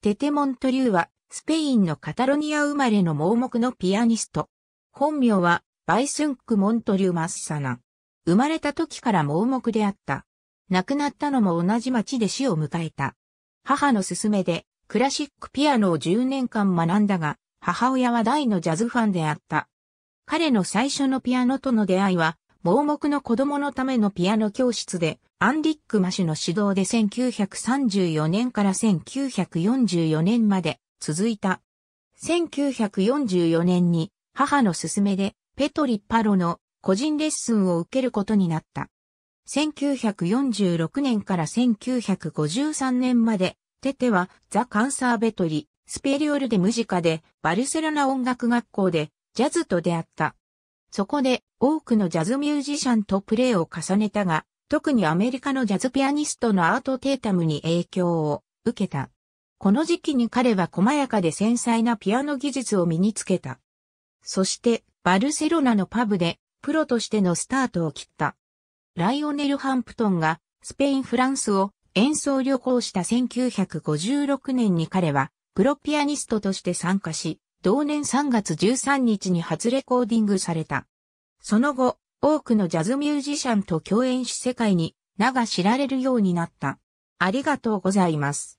テテモントリューは、スペインのカタロニア生まれの盲目のピアニスト。本名は、バイスンク・モントリュー・マッサナ。生まれた時から盲目であった。亡くなったのも同じ町で死を迎えた。母の勧めで、クラシックピアノを10年間学んだが、母親は大のジャズファンであった。彼の最初のピアノとの出会いは、盲目の子供のためのピアノ教室で、アンリック・マシュの指導で1934年から1944年まで続いた。1944年に母の勧めでペトリ・パロの個人レッスンを受けることになった。1946年から1953年まで、テテはザ・カンサーベトリ、スペリオル・でムジカでバルセロナ音楽学校でジャズと出会った。そこで多くのジャズミュージシャンとプレーを重ねたが、特にアメリカのジャズピアニストのアート・テータムに影響を受けた。この時期に彼は細やかで繊細なピアノ技術を身につけた。そして、バルセロナのパブで、プロとしてのスタートを切った。ライオネル・ハンプトンが、スペイン・フランスを演奏旅行した1956年に彼は、プロピアニストとして参加し、同年3月13日に初レコーディングされた。その後、多くのジャズミュージシャンと共演し世界に名が知られるようになった。ありがとうございます。